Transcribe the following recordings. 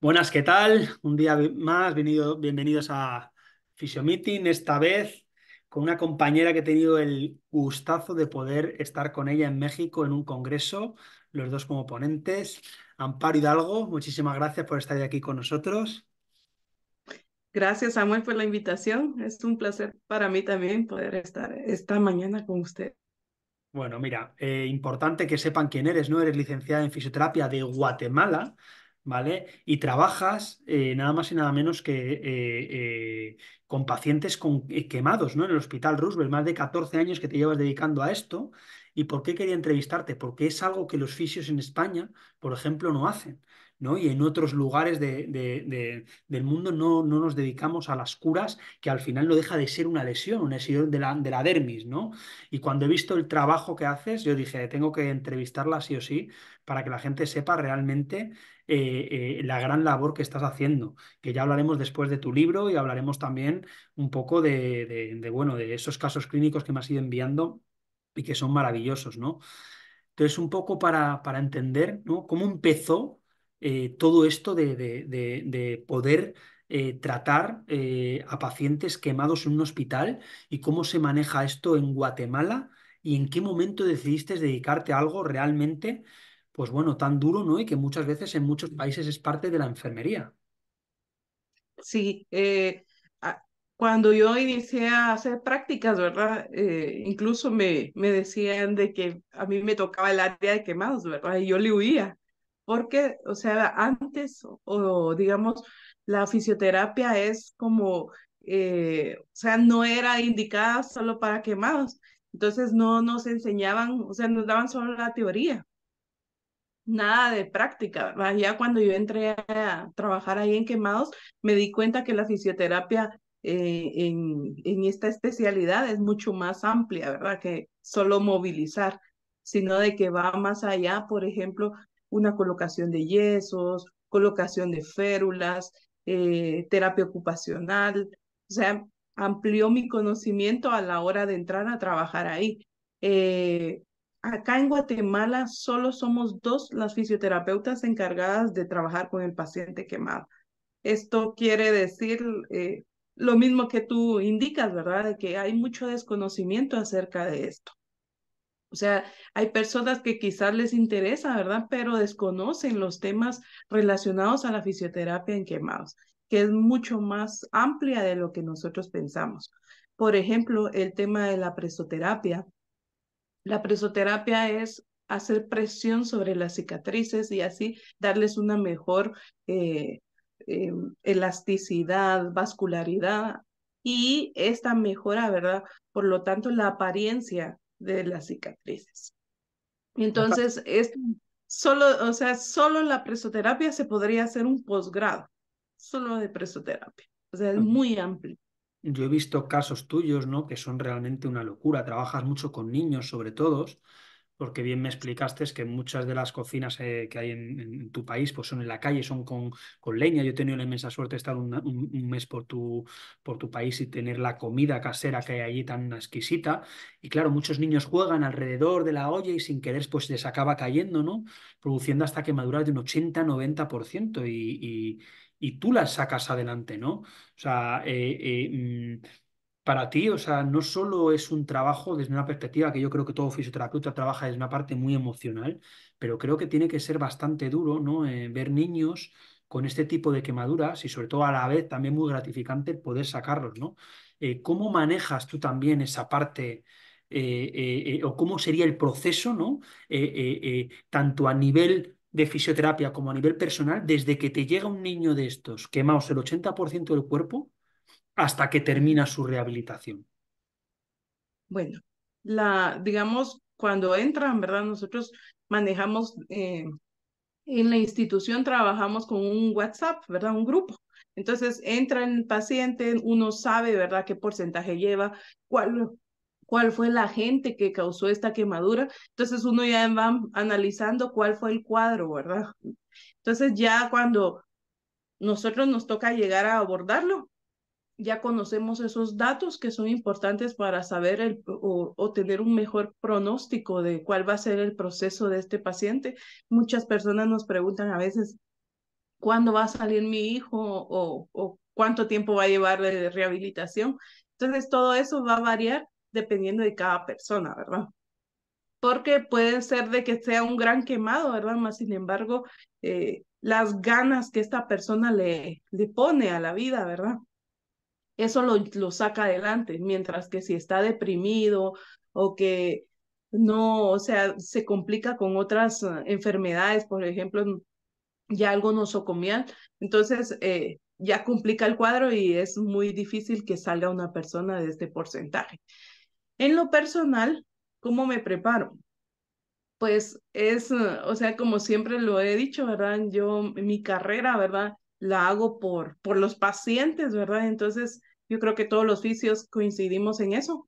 Buenas, ¿qué tal? Un día más, bienvenidos a Fisiomeeting, esta vez con una compañera que he tenido el gustazo de poder estar con ella en México en un congreso, los dos como ponentes. Amparo Hidalgo, muchísimas gracias por estar aquí con nosotros. Gracias, Samuel, por la invitación. Es un placer para mí también poder estar esta mañana con usted. Bueno, mira, eh, importante que sepan quién eres, ¿no? Eres licenciada en fisioterapia de Guatemala, ¿vale? Y trabajas eh, nada más y nada menos que eh, con pacientes con, quemados, ¿no? En el Hospital Roosevelt, más de 14 años que te llevas dedicando a esto. ¿Y por qué quería entrevistarte? Porque es algo que los fisios en España, por ejemplo, no hacen. Y en otros lugares del mundo no, nos dedicamos a las curas, que al final no deja de ser una lesión, una lesión de la, de la dermis, ¿no? Y cuando he visto el trabajo que haces, yo dije, tengo que entrevistarla sí o sí para que la gente sepa realmente eh, eh, la gran labor que estás haciendo, que ya hablaremos después de tu libro y hablaremos también un poco de, bueno, de esos casos clínicos que me has ido enviando y que son maravillosos, ¿no? Entonces, un poco para, para entender ¿no? cómo empezó eh, todo esto de, de, poder eh, tratar eh, a pacientes quemados en un hospital y cómo se maneja esto en Guatemala y en qué momento decidiste dedicarte a algo realmente, pues bueno, tan duro, ¿no? Y que muchas veces en muchos países es parte de la enfermería. Sí, cuando yo inicié a hacer prácticas, ¿verdad? incluso me, me decían de que a mí me tocaba el área de quemados, ¿verdad? Y yo le huía porque, o sea, antes, o, digamos, la fisioterapia es como, eh, o sea, no era indicada solo para quemados. Entonces no nos enseñaban, o sea, nos daban solo la teoría, nada de práctica. Ya cuando yo entré a trabajar ahí en quemados, me di cuenta que la fisioterapia eh, en, en esta especialidad es mucho más amplia, ¿verdad? Que solo movilizar, sino de que va más allá, por ejemplo, una colocación de yesos, colocación de férulas, eh, terapia ocupacional. O sea, amplió mi conocimiento a la hora de entrar a trabajar ahí. Eh, acá en Guatemala solo somos dos las fisioterapeutas encargadas de trabajar con el paciente quemado. Esto quiere decir eh, lo mismo que tú indicas, ¿verdad? De que hay mucho desconocimiento acerca de esto. O sea, hay personas que quizás les interesa, ¿verdad? Pero desconocen los temas relacionados a la fisioterapia en quemados, que es mucho más amplia de lo que nosotros pensamos. Por ejemplo, el tema de la presoterapia. La presoterapia es hacer presión sobre las cicatrices y así darles una mejor eh, eh, elasticidad, vascularidad y esta mejora, ¿verdad? Por lo tanto, la apariencia de las cicatrices. Entonces, solo, o sea, solo la presoterapia se podría hacer un posgrado, solo de presoterapia. O sea, es muy amplio. Yo he visto casos tuyos, ¿no? Que son realmente una locura. Trabajas mucho con niños, sobre todo, porque bien me explicaste que muchas de las cocinas eh, que hay en, tu país pues son en la calle, son con, leña. Yo he tenido la inmensa suerte de estar un, mes por tu, por tu país y tener la comida casera que hay allí tan exquisita. Y claro, muchos niños juegan alrededor de la olla y sin querer pues les acaba cayendo, ¿no? Produciendo hasta quemaduras de un 80-90% y, y, y tú las sacas adelante, ¿no? O sea, eh, eh, mm, para ti, o sea, no solo es un trabajo desde una perspectiva que yo creo que todo fisioterapeuta trabaja desde una parte muy emocional, pero creo que tiene que ser bastante duro, ¿no? Eh, ver niños con este tipo de quemaduras y sobre todo a la vez también muy gratificante poder sacarlos, ¿no? Eh, ¿Cómo manejas tú también esa parte eh, o cómo sería el proceso, ¿no? tanto a nivel de fisioterapia como a nivel personal, desde que te llega un niño de estos quemados el 80% del cuerpo, hasta que termina su rehabilitación? Bueno, la, digamos, cuando entran, ¿verdad? Nosotros manejamos, eh, en la institución trabajamos con un WhatsApp, ¿verdad? Un grupo. Entonces entra el paciente, uno sabe, ¿verdad?, qué porcentaje lleva, cuál, cuál fue la gente que causó esta quemadura. Entonces uno ya va analizando cuál fue el cuadro, ¿verdad? Entonces ya cuando nosotros nos toca llegar a abordarlo, ya conocemos esos datos que son importantes para saber o, tener un mejor pronóstico de cuál va a ser el proceso de este paciente. Muchas personas nos preguntan a veces, ¿cuándo va a salir mi hijo o, cuánto tiempo va a llevar de rehabilitación? Entonces, todo eso va a variar dependiendo de cada persona, ¿verdad? Porque puede ser de que sea un gran quemado, ¿verdad? Más sin embargo, eh, las ganas que esta persona le, le pone a la vida, ¿verdad? eso lo, saca adelante, mientras que si está deprimido o que no, o sea, se complica con otras eh, enfermedades, por ejemplo, ya algo no nosocomial, entonces eh, ya complica el cuadro y es muy difícil que salga una persona de este porcentaje. En lo personal, ¿cómo me preparo? Pues es, eh, o sea, como siempre lo he dicho, ¿verdad? Yo, mi carrera, ¿verdad? la hago por, por los pacientes, ¿verdad? Entonces, yo creo que todos los vicios coincidimos en eso.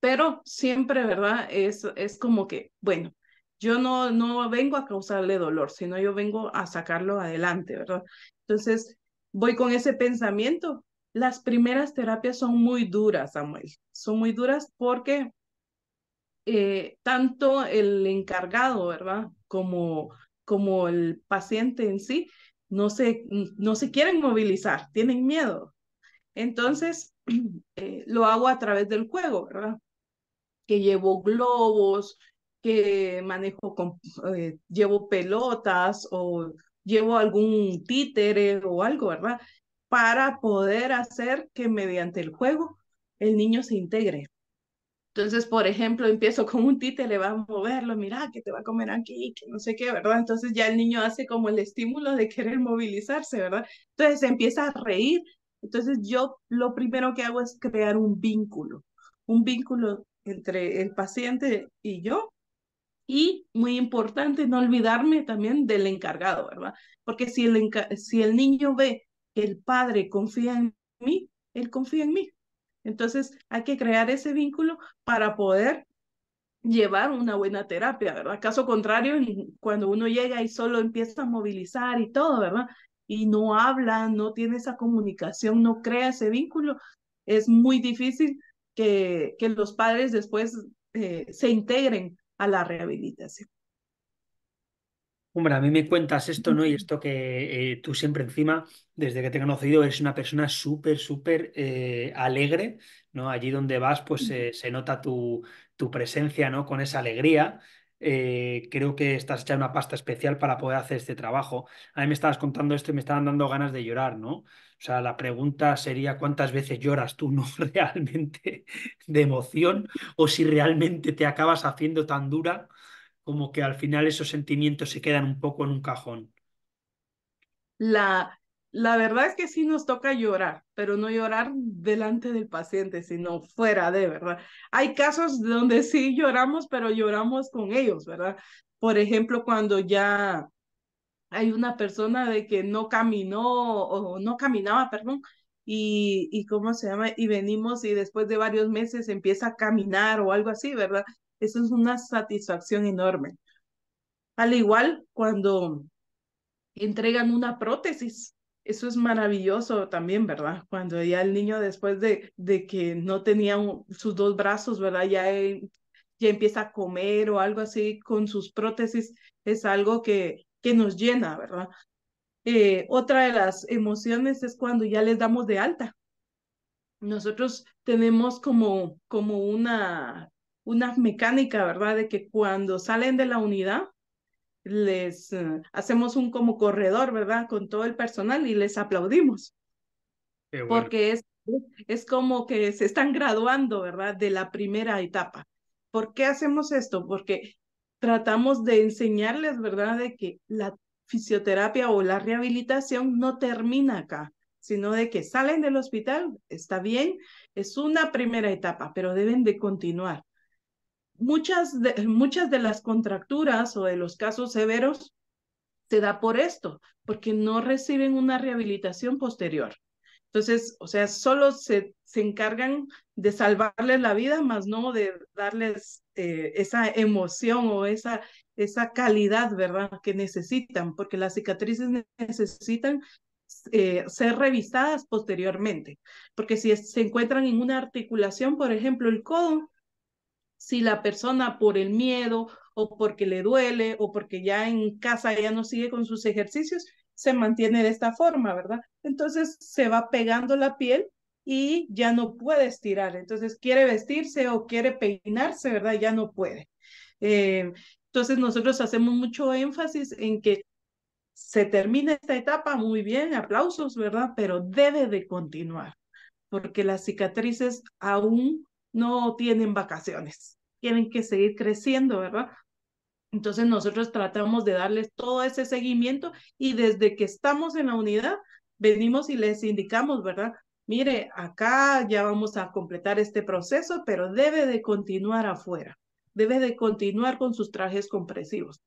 Pero siempre, ¿verdad? Es, es como que, bueno, yo no, no vengo a causarle dolor, sino yo vengo a sacarlo adelante, ¿verdad? Entonces, voy con ese pensamiento. Las primeras terapias son muy duras, Samuel. Son muy duras porque eh, tanto el encargado, ¿verdad? Como, como el paciente en sí, no se, no se quieren movilizar, tienen miedo. Entonces, eh, lo hago a través del juego, ¿verdad? Que llevo globos, que manejo, con, eh, llevo pelotas o llevo algún títere o algo, ¿verdad? Para poder hacer que mediante el juego el niño se integre. Entonces, por ejemplo, empiezo con un le va a moverlo, mira, que te va a comer aquí, que no sé qué, ¿verdad? Entonces ya el niño hace como el estímulo de querer movilizarse, ¿verdad? Entonces empieza a reír. Entonces yo lo primero que hago es crear un vínculo, un vínculo entre el paciente y yo. Y muy importante, no olvidarme también del encargado, ¿verdad? Porque si el, si el niño ve que el padre confía en mí, él confía en mí. Entonces, hay que crear ese vínculo para poder llevar una buena terapia, ¿verdad? Caso contrario, cuando uno llega y solo empieza a movilizar y todo, ¿verdad? Y no habla, no tiene esa comunicación, no crea ese vínculo, es muy difícil que, que los padres después eh, se integren a la rehabilitación. Hombre, a mí me cuentas esto, ¿no? Y esto que eh, tú siempre encima, desde que te he conocido, eres una persona súper, súper eh, alegre, ¿no? Allí donde vas, pues eh, se nota tu, tu, presencia, ¿no? Con esa alegría. creo que estás echando una pasta especial para poder hacer este trabajo. A mí me estabas contando esto y me estaban dando ganas de llorar, ¿no? O sea, la pregunta sería cuántas veces lloras tú, ¿no? Realmente de emoción o si realmente te acabas haciendo tan dura como que al final esos sentimientos se quedan un poco en un cajón. La, la verdad es que sí nos toca llorar, pero no llorar delante del paciente, sino fuera de, ¿verdad? Hay casos donde sí lloramos, pero lloramos con ellos, ¿verdad? Por ejemplo, cuando ya hay una persona de que no caminó o no caminaba, perdón, y, y cómo se llama, y venimos y después de varios meses empieza a caminar o algo así, ¿verdad? Eso es una satisfacción enorme. Al igual cuando entregan una prótesis, eso es maravilloso también, ¿verdad? Cuando ya el niño después de, de que no tenía sus dos brazos, ¿verdad? Ya, ya empieza a comer o algo así con sus prótesis, es algo que, que nos llena, ¿verdad? Eh, otra de las emociones es cuando ya les damos de alta. Nosotros tenemos como, como una una mecánica, ¿verdad? De que cuando salen de la unidad, les eh, hacemos un como corredor, ¿verdad? Con todo el personal y les aplaudimos. Porque es, es como que se están graduando, ¿verdad? De la primera etapa. ¿Por qué hacemos esto? Porque tratamos de enseñarles, ¿verdad? De que la fisioterapia o la rehabilitación no termina acá, sino de que salen del hospital, está bien, es una primera etapa, pero deben de continuar muchas de, muchas de las contracturas o de los casos severos se da por esto, porque no reciben una rehabilitación posterior. Entonces, o sea, solo se, se encargan de salvarles la vida, más no de darles eh, esa emoción o esa, esa calidad, ¿verdad?, que necesitan, porque las cicatrices necesitan eh, ser revisadas posteriormente, porque si se encuentran en una articulación, por ejemplo, el codo, si la persona por el miedo o porque le duele o porque ya en casa ya no sigue con sus ejercicios, se mantiene de esta forma, ¿verdad? Entonces se va pegando la piel y ya no puede estirar. Entonces quiere vestirse o quiere peinarse, ¿verdad? Ya no puede. Eh, entonces nosotros hacemos mucho énfasis en que se termina esta etapa muy bien, aplausos, ¿verdad? Pero debe de continuar, porque las cicatrices aún no tienen vacaciones tienen que seguir creciendo, ¿verdad? Entonces nosotros tratamos de darles todo ese seguimiento y desde que estamos en la unidad, venimos y les indicamos, ¿verdad? Mire, acá ya vamos a completar este proceso, pero debe de continuar afuera, debe de continuar con sus trajes compresivos,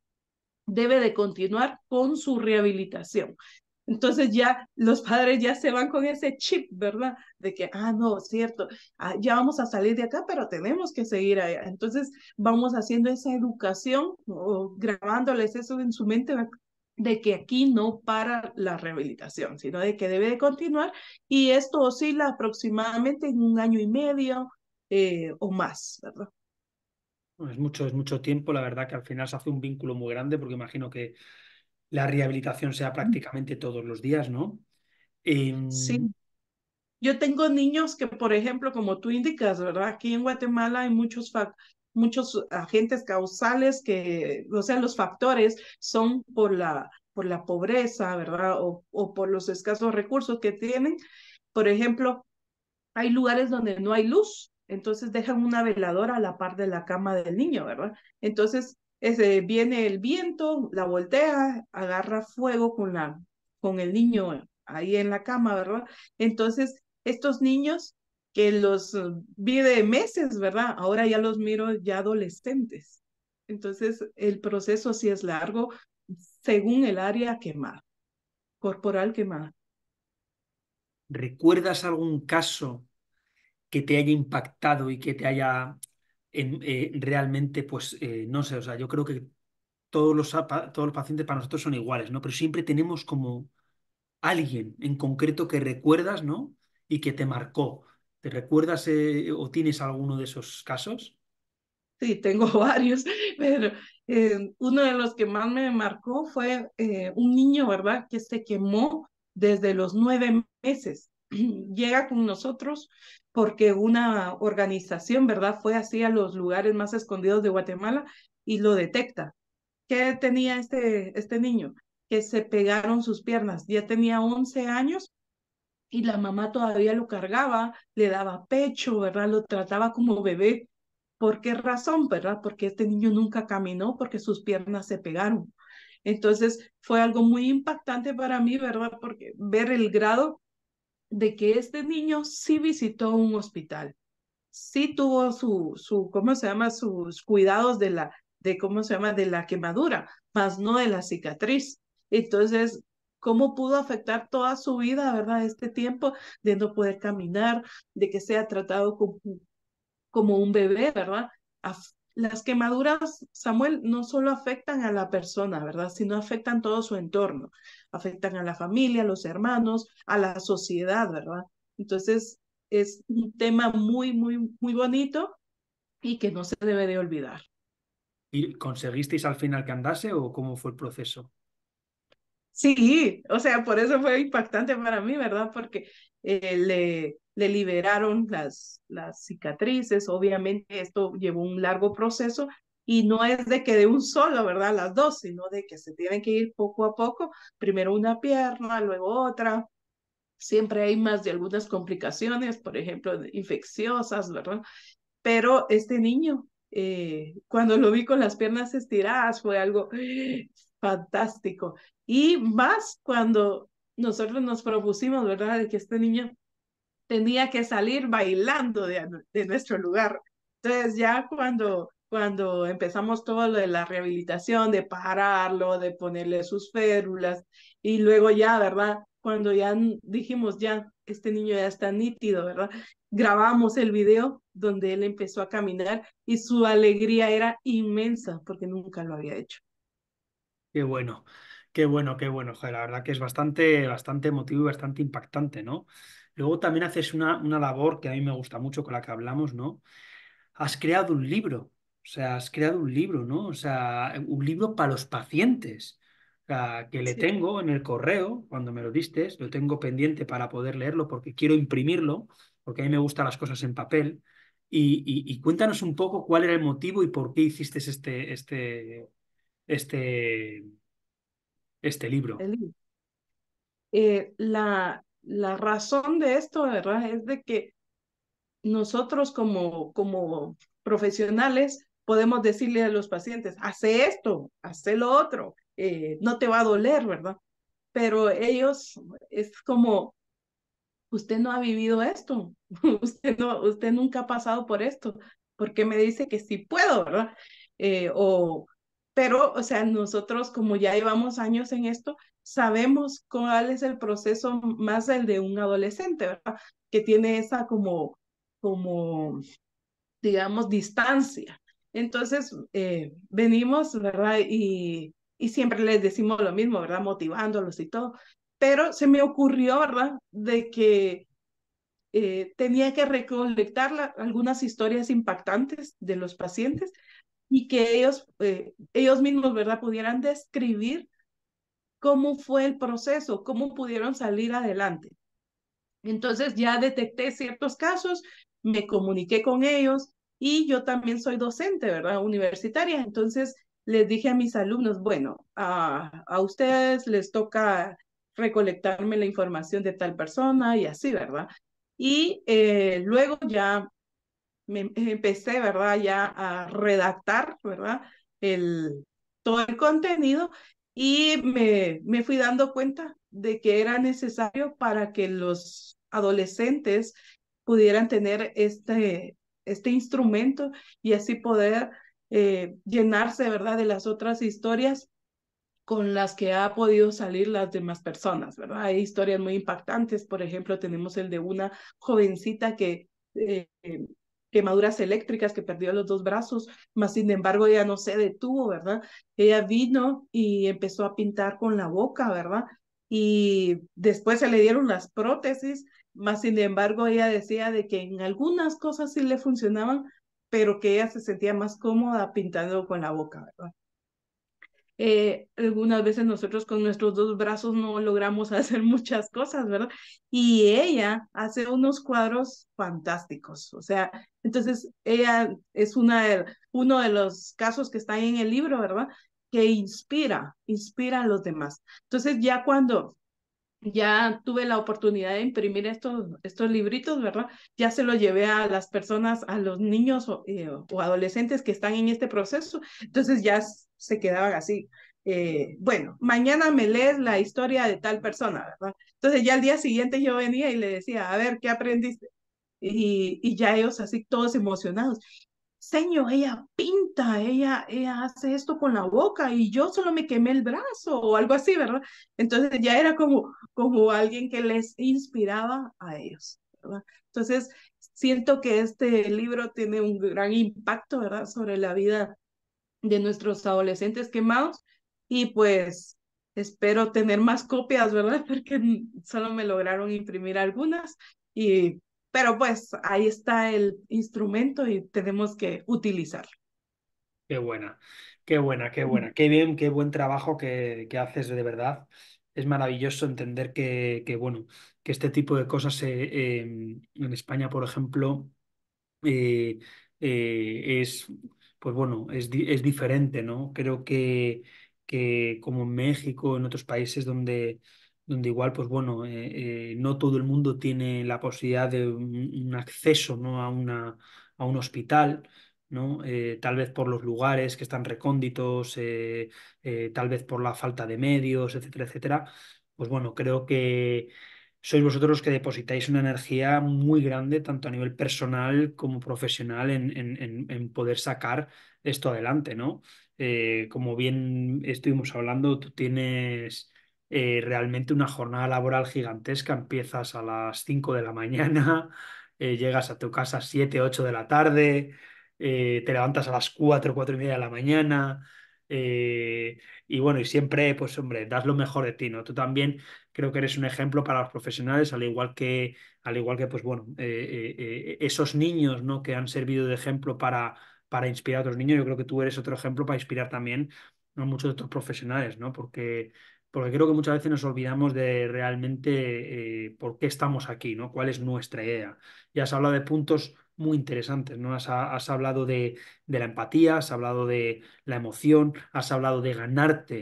debe de continuar con su rehabilitación, entonces ya los padres ya se van con ese chip, ¿verdad? De que, ah, no, cierto, ah, ya vamos a salir de acá, pero tenemos que seguir allá. Entonces vamos haciendo esa educación o grabándoles eso en su mente de que aquí no para la rehabilitación, sino de que debe de continuar y esto oscila aproximadamente en un año y medio eh, o más, ¿verdad? Es mucho, es mucho tiempo, la verdad que al final se hace un vínculo muy grande porque imagino que la rehabilitación sea prácticamente todos los días, ¿no? Sí. Em, Yo tengo niños que, por ejemplo, como tú indicas, ¿verdad? Aquí en Guatemala hay muchos, muchos agentes causales que, o sea, los factores son por la, por la pobreza, ¿verdad? O, o por los escasos recursos que tienen. Por ejemplo, hay lugares donde no hay luz, entonces dejan una veladora a la par de la cama del niño, ¿verdad? Entonces, viene el viento, la voltea, agarra fuego con, la, con el niño ahí en la cama, ¿verdad? Entonces, estos niños que los vi de meses, ¿verdad? Ahora ya los miro ya adolescentes. Entonces, el proceso sí es largo según el área quemada, corporal quemada. ¿Recuerdas algún caso que te haya impactado y que te haya eh, realmente, pues, eh, no sé, o sea, yo creo que todos los, todos pacientes para nosotros son iguales, ¿no? Pero siempre tenemos como alguien en concreto que recuerdas, ¿no? Y que te marcó. ¿Te recuerdas eh, o tienes alguno de esos casos? Sí, tengo varios, pero uno de los que más me marcó fue un niño, ¿verdad? Que se quemó desde los nueve meses. llega con nosotros porque una organización, ¿verdad? Fue así a los lugares más escondidos de Guatemala y lo detecta. ¿Qué tenía este, este niño? Que se pegaron sus piernas. Ya tenía 11 años y la mamá todavía lo cargaba, le daba pecho, ¿verdad? Lo trataba como bebé. ¿Por qué razón, verdad? Porque este niño nunca caminó porque sus piernas se pegaron. Entonces fue algo muy impactante para mí, ¿verdad? Porque ver el grado de que este niño sí visitó un hospital, sí tuvo su, su ¿cómo se llama? Sus cuidados de la, de cómo se llama, de la quemadura, más no de la cicatriz. Entonces, ¿cómo pudo afectar toda su vida, verdad, este tiempo de no poder caminar, de que sea tratado como, como un bebé, verdad? las quemaduras, Samuel, no solo afectan a la persona, ¿verdad? Sino afectan todo su entorno, afectan a la familia, a los hermanos, a la sociedad, ¿verdad? Entonces, es un tema muy, muy, muy bonito y que no se debe de olvidar. ¿Y conseguisteis al final que andase o cómo fue el proceso? Sí, o sea, por eso fue impactante para mí, ¿verdad? Porque eh, le, le liberaron las, las cicatrices, obviamente esto llevó un largo proceso y no es de que de un solo, ¿verdad? Las dos, sino de que se tienen que ir poco a poco, primero una pierna, luego otra. Siempre hay más de algunas complicaciones, por ejemplo, infecciosas, ¿verdad? Pero este niño, eh, cuando lo vi con las piernas estiradas, fue algo fantástico. Y más cuando nosotros nos propusimos, ¿verdad?, de que este niño tenía que salir bailando de, nuestro lugar. Entonces ya cuando cuando empezamos todo lo de la rehabilitación, de pararlo, de ponerle sus férulas, y luego ya, ¿verdad? Cuando ya dijimos, ya, este niño ya está nítido, ¿verdad? Grabamos el video donde él empezó a caminar y su alegría era inmensa porque nunca lo había hecho. Qué bueno, qué bueno, qué bueno, la verdad que es bastante, bastante emotivo y bastante impactante, ¿no? Luego también haces una, una labor que a mí me gusta mucho, con la que hablamos, ¿no? Has creado un libro, o sea, has creado un libro, ¿no? O sea, un libro para los pacientes que le tengo en el correo, cuando me lo diste, lo tengo pendiente para poder leerlo porque quiero imprimirlo, porque a mí me gustan las cosas en papel. Y, cuéntanos un poco cuál era el motivo y por qué hiciste este, este, este, este libro. Eh, la, la razón de esto, ¿verdad? Es de que nosotros como, como profesionales podemos decirle a los pacientes, hace esto, hace lo otro, eh, no te va a doler, ¿verdad? Pero ellos es como, usted no ha vivido esto, usted, no, usted nunca ha pasado por esto, porque me dice que sí puedo, ¿verdad? Eh, o, pero, o sea, nosotros como ya llevamos años en esto, sabemos cuál es el proceso más el de un adolescente, ¿verdad? Que tiene esa como, como digamos, distancia. Entonces, eh, venimos, ¿verdad? Y, y siempre les decimos lo mismo, ¿verdad? Motivándolos y todo. Pero se me ocurrió, ¿verdad? De que eh, tenía que recolectar algunas historias impactantes de los pacientes y que ellos, eh, ellos mismos, ¿verdad? Pudieran describir cómo fue el proceso, cómo pudieron salir adelante. Entonces ya detecté ciertos casos, me comuniqué con ellos y yo también soy docente, ¿verdad? Universitaria. Entonces les dije a mis alumnos, bueno, a, ustedes les toca recolectarme la información de tal persona y así, ¿verdad? Y eh, luego ya me empecé, ¿verdad? Ya a redactar, ¿verdad? El, todo el contenido y me, me fui dando cuenta de que era necesario para que los adolescentes pudieran tener este, este instrumento y así poder eh, llenarse, ¿verdad?, de las otras historias con las que ha podido salir las demás personas, ¿verdad? Hay historias muy impactantes, por ejemplo, tenemos el de una jovencita que eh, quemaduras eléctricas que perdió los dos brazos, mas sin embargo ella no se detuvo, ¿verdad? Ella vino y empezó a pintar con la boca, ¿verdad? Y después se le dieron las prótesis, mas sin embargo ella decía de que en algunas cosas sí le funcionaban, pero que ella se sentía más cómoda pintando con la boca, ¿verdad? Eh, algunas veces nosotros con nuestros dos brazos no logramos hacer muchas cosas, ¿verdad? Y ella hace unos cuadros fantásticos, o sea, entonces ella es una de, uno de los casos que está en el libro, ¿verdad? Que inspira, inspira a los demás. Entonces ya cuando ya tuve la oportunidad de imprimir estos, estos libritos, ¿verdad? Ya se los llevé a las personas, a los niños eh, o, adolescentes que están en este proceso, entonces ya se quedaban así. Eh, bueno, mañana me lees la historia de tal persona, ¿verdad? Entonces ya al día siguiente yo venía y le decía, a ver, ¿qué aprendiste? y ya ellos así todos emocionados señor, ella pinta, ella, ella hace esto con la boca y yo solo me quemé el brazo o algo así, ¿verdad? Entonces ya era como, como alguien que les inspiraba a ellos, ¿verdad? Entonces siento que este libro tiene un gran impacto, ¿verdad? Sobre la vida de nuestros adolescentes quemados y pues espero tener más copias, ¿verdad? Porque solo me lograron imprimir algunas y pero pues ahí está el instrumento y tenemos que utilizarlo. Qué buena, qué buena, qué buena, qué bien, qué buen trabajo que, haces de verdad. Es maravilloso entender que, bueno, que este tipo de cosas eh, em, en España, por ejemplo, eh, eh, es, pues bueno, es, diferente, ¿no? Creo que, que como en México, en otros países donde donde igual, pues bueno, eh, eh, no todo el mundo tiene la posibilidad de un, acceso ¿no? a, una, a un hospital, ¿no? Eh, tal vez por los lugares que están recónditos, tal vez por la falta de medios, etcétera, etcétera. Pues bueno, creo que sois vosotros los que depositáis una energía muy grande, tanto a nivel personal como profesional, en, en poder sacar esto adelante, ¿no? como bien estuvimos hablando, tú tienes eh, realmente una jornada laboral gigantesca. Empiezas a las 5 de la mañana, eh, llegas a tu casa a 7, 8 de la tarde, eh, te levantas a las 4, 4 y media de la mañana. y bueno, y siempre, pues hombre, das lo mejor de ti, ¿no? Tú también creo que eres un ejemplo para los profesionales, al igual que, al igual que pues bueno, esos niños, ¿no? Que han servido de ejemplo para, para inspirar a otros niños, yo creo que tú eres otro ejemplo para inspirar también a muchos otros profesionales, ¿no? Porque porque creo que muchas veces nos olvidamos de realmente eh, por qué estamos aquí, ¿no? ¿Cuál es nuestra idea? Ya has hablado de puntos muy interesantes, ¿no? Has, hablado de, la empatía, has hablado de la emoción, has hablado de ganarte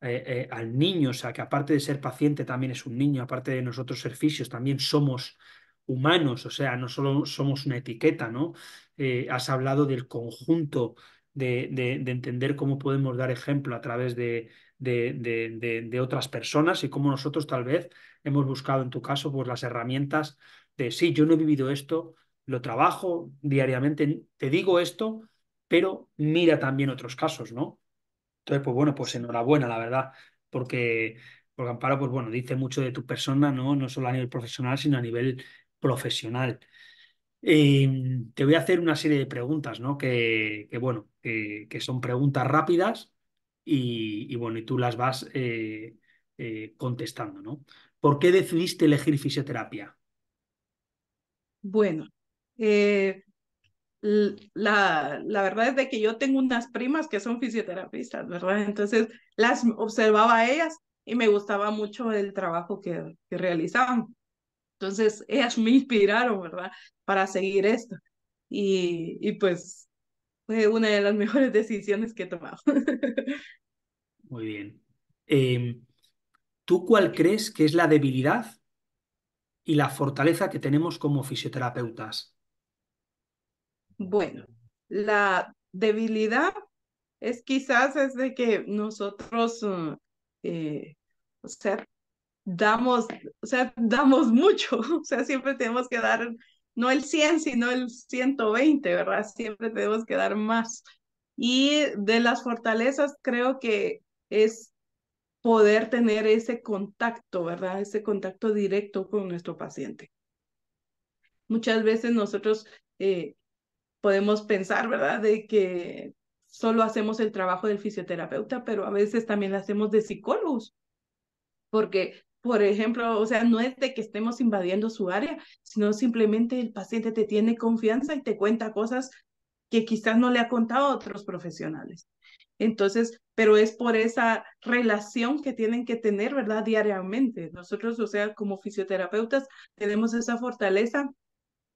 eh, eh, al niño, o sea, que aparte de ser paciente también es un niño, aparte de nosotros ser fisios, también somos humanos, o sea, no solo somos una etiqueta, ¿no? has hablado del conjunto de entender cómo podemos dar ejemplo a través de, de, otras personas y cómo nosotros tal vez hemos buscado en tu caso pues, las herramientas de, sí, yo no he vivido esto, lo trabajo diariamente, te digo esto, pero mira también otros casos, ¿no? Entonces, pues bueno, pues enhorabuena, la verdad, porque, por Amparo, pues bueno, dice mucho de tu persona, ¿no? No solo a nivel profesional, sino a nivel profesional. Em, te voy a hacer una serie de preguntas, ¿no? Que, bueno, que, que son preguntas rápidas y, bueno, y tú las vas eh, eh, contestando, ¿no? ¿Por qué decidiste elegir fisioterapia? Bueno, eh, la, la, verdad es de que yo tengo unas primas que son fisioterapistas, ¿verdad? Entonces las observaba a ellas y me gustaba mucho el trabajo que, realizaban. Entonces ellas me inspiraron, ¿verdad? Para seguir esto. Y, y pues fue una de las mejores decisiones que he tomado. Muy bien. Em, ¿Tú cuál crees que es la debilidad y la fortaleza que tenemos como fisioterapeutas? Bueno, la debilidad es quizás es de que nosotros, eh, eh, o sea, damos, o sea, damos mucho, o sea, siempre tenemos que dar, no el 100, sino el 120, ¿verdad? Siempre tenemos que dar más. Y de las fortalezas, creo que es poder tener ese contacto, ¿verdad? Ese contacto directo con nuestro paciente. Muchas veces nosotros eh, podemos pensar, ¿verdad?, de que solo hacemos el trabajo del fisioterapeuta, pero a veces también lo hacemos de psicólogos, porque, por ejemplo, o sea, no es de que estemos invadiendo su área, sino simplemente el paciente te tiene confianza y te cuenta cosas que quizás no le ha contado a otros profesionales. Entonces, pero es por esa relación que tienen que tener, ¿verdad? Diariamente. Nosotros, o sea, como fisioterapeutas, tenemos esa fortaleza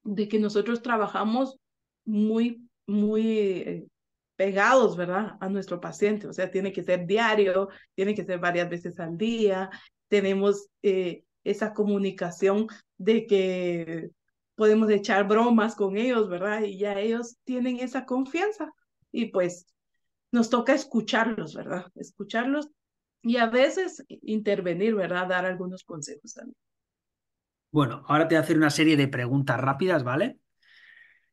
de que nosotros trabajamos muy, muy eh, pegados, ¿verdad? A nuestro paciente. O sea, tiene que ser diario, tiene que ser varias veces al día. Tenemos eh, esa comunicación de que podemos echar bromas con ellos, ¿verdad? Y ya ellos tienen esa confianza. Y pues nos toca escucharlos, ¿verdad? Escucharlos y a veces intervenir, ¿verdad? Dar algunos consejos también. Bueno, ahora te voy a hacer una serie de preguntas rápidas, ¿vale?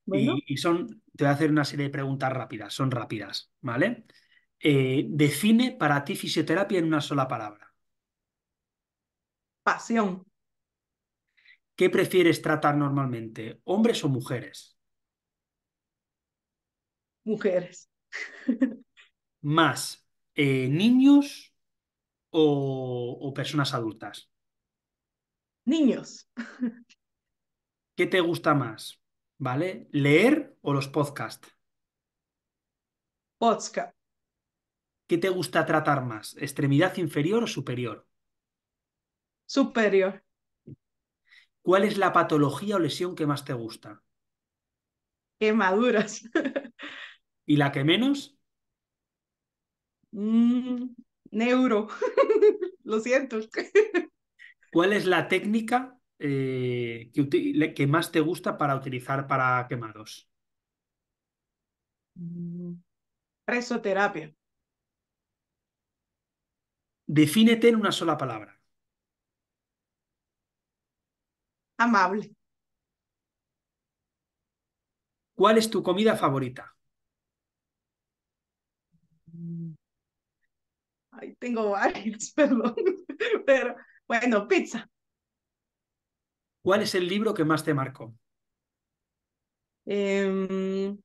Y, son, te voy a hacer una serie de preguntas rápidas, son rápidas, ¿vale? Eh, define para ti fisioterapia en una sola palabra. Pasión. ¿Qué prefieres tratar normalmente, hombres o mujeres? Mujeres. más eh, niños o, personas adultas? Niños. ¿Qué te gusta más? ¿Vale? ¿Leer o los podcasts? Podcast. ¿Qué te gusta tratar más? ¿Extremidad inferior o superior? Superior. ¿Cuál es la patología o lesión que más te gusta? Quemaduras. ¿Y la que menos? Mm, neuro. Lo siento. ¿Cuál es la técnica eh, que, que, más te gusta para utilizar para quemados? Mm, presoterapia. Defínete en una sola palabra. Amable. ¿Cuál es tu comida favorita? tengo varios, perdón. Pero bueno, pizza. ¿Cuál es el libro que más te marcó? Em,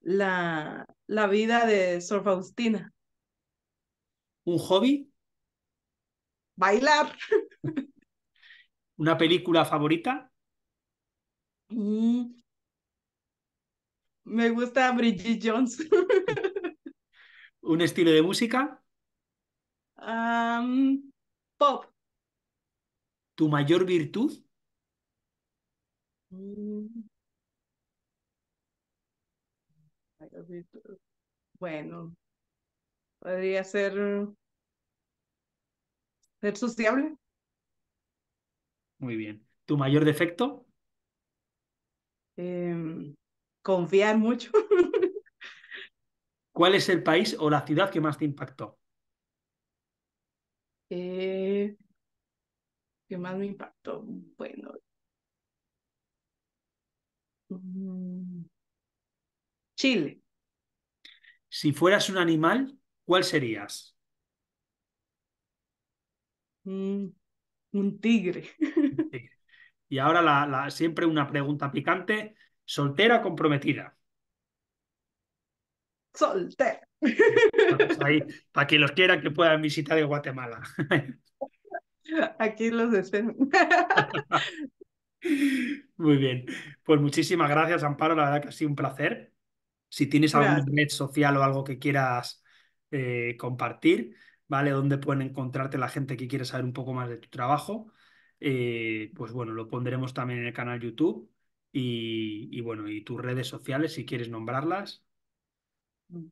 la, la vida de Sor Faustina. ¿Un hobby? Bailar. ¿Una película favorita? Mm. Me gusta Bridget Jones. ¿Un estilo de música? pop. ¿Tu mm. mayor virtud? Bueno, podría ser ser sociable. Muy bien. ¿Tu mayor defecto? Em, confiar mucho. ¿Cuál es el país o la ciudad que más te impactó? ¿Qué más me impactó? Bueno. Mm, Chile. Si fueras un animal, ¿cuál serías? Mm, un tigre. Y ahora la, siempre una pregunta picante. ¿Soltera o comprometida? Soltera para quien los quiera que puedan visitar en Guatemala. Aquí los deseo Muy bien. Pues muchísimas gracias, Amparo. La verdad que ha sido un placer. Si tienes algún alguna red social o algo que quieras eh, compartir, ¿vale? Donde pueden encontrarte la gente que quiere saber un poco más de tu trabajo. Eh, pues bueno, lo pondremos también en el canal YouTube. Y, y bueno, y tus redes sociales, si quieres nombrarlas. Mm.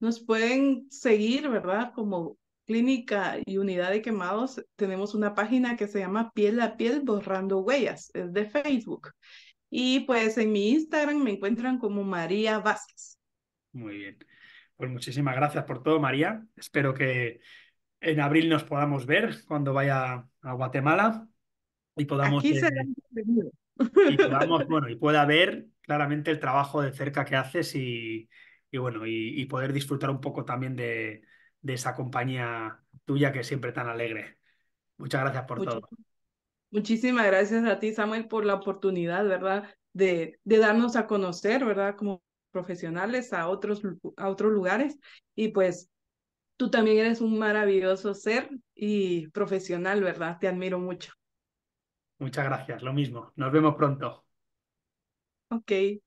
Nos pueden seguir, ¿verdad? Como clínica y unidad de quemados, tenemos una página que se llama Piel a Piel Borrando Huellas, es de Facebook. Y pues en mi Instagram me encuentran como María Vázquez. Muy bien. Pues muchísimas gracias por todo, María. Espero que en abril nos podamos ver cuando vaya a Guatemala y podamos, Aquí eh, y podamos bueno, y pueda ver claramente el trabajo de cerca que haces y, y bueno, y, poder disfrutar un poco también de, esa compañía tuya que es siempre tan alegre. Muchas gracias por todo. Muchísimas gracias a ti, Samuel, por la oportunidad, ¿verdad? De, darnos a conocer, ¿verdad? Como profesionales a otros, a otros lugares. Y pues tú también eres un maravilloso ser y profesional, ¿verdad? Te admiro mucho. Muchas gracias, lo mismo. Nos vemos pronto. Ok.